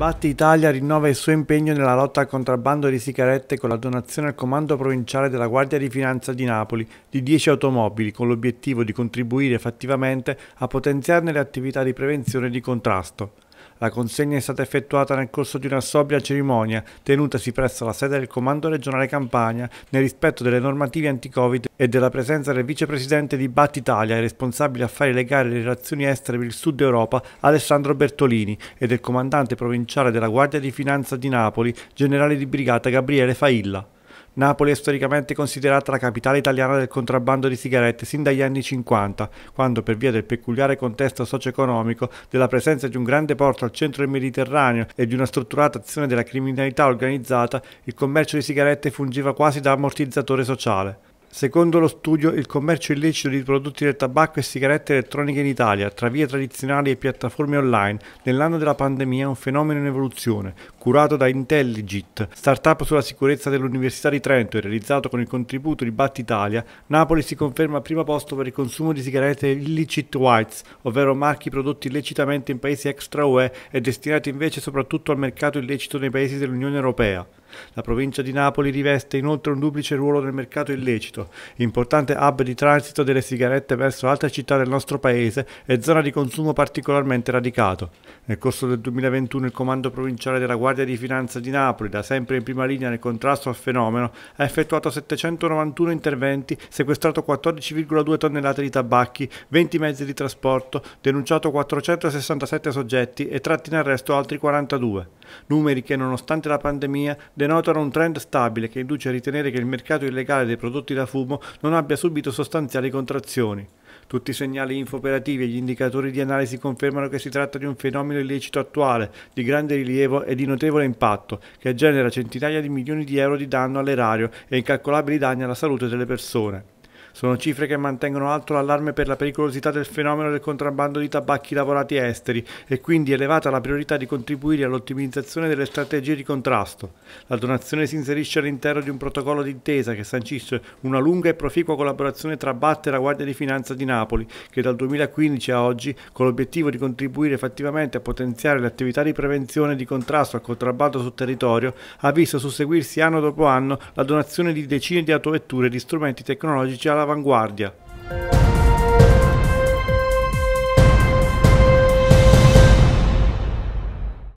Batti Italia rinnova il suo impegno nella lotta al contrabbando di sigarette con la donazione al Comando Provinciale della Guardia di Finanza di Napoli di 10 automobili con l'obiettivo di contribuire effettivamente a potenziarne le attività di prevenzione e di contrasto. La consegna è stata effettuata nel corso di una sobria cerimonia tenutasi presso la sede del Comando regionale Campania nel rispetto delle normative anti-Covid e della presenza del vicepresidente di Bat Italia e responsabile affari legali e relazioni estere per il Sud Europa Alessandro Bertolini e del comandante provinciale della Guardia di Finanza di Napoli, generale di brigata Gabriele Failla. Napoli è storicamente considerata la capitale italiana del contrabbando di sigarette sin dagli anni 50, quando per via del peculiare contesto socio-economico, della presenza di un grande porto al centro del Mediterraneo e di una strutturata azione della criminalità organizzata, il commercio di sigarette fungeva quasi da ammortizzatore sociale. Secondo lo studio, il commercio illecito di prodotti del tabacco e sigarette elettroniche in Italia, tra vie tradizionali e piattaforme online, nell'anno della pandemia è un fenomeno in evoluzione, curato da Intelligit, startup sulla sicurezza dell'Università di Trento e realizzato con il contributo di Bat Italia, Napoli si conferma al primo posto per il consumo di sigarette illicit whites, ovvero marchi prodotti illecitamente in paesi extra UE e destinati invece soprattutto al mercato illecito nei paesi dell'Unione Europea. La provincia di Napoli riveste inoltre un duplice ruolo nel mercato illecito, importante hub di transito delle sigarette verso altre città del nostro paese e zona di consumo particolarmente radicato. Nel corso del 2021 il Comando Provinciale della Guardia di Finanza di Napoli, da sempre in prima linea nel contrasto al fenomeno, ha effettuato 791 interventi, sequestrato 14,2 tonnellate di tabacchi, 20 mezzi di trasporto, denunciato 467 soggetti e tratti in arresto altri 42. Numeri che nonostante la pandemia denotano un trend stabile che induce a ritenere che il mercato illegale dei prodotti da fumo non abbia subito sostanziali contrazioni. Tutti i segnali infooperativi e gli indicatori di analisi confermano che si tratta di un fenomeno illecito attuale, di grande rilievo e di notevole impatto, che genera centinaia di milioni di euro di danno all'erario e incalcolabili danni alla salute delle persone. Sono cifre che mantengono alto l'allarme per la pericolosità del fenomeno del contrabbando di tabacchi lavorati esteri e quindi elevata la priorità di contribuire all'ottimizzazione delle strategie di contrasto. La donazione si inserisce all'interno di un protocollo d'intesa che sancisce una lunga e proficua collaborazione tra BAT e la Guardia di Finanza di Napoli, che dal 2015 a oggi, con l'obiettivo di contribuire effettivamente a potenziare le attività di prevenzione e di contrasto al contrabbando sul territorio, ha visto susseguirsi anno dopo anno la donazione di decine di autovetture e di strumenti tecnologici alla all'avanguardia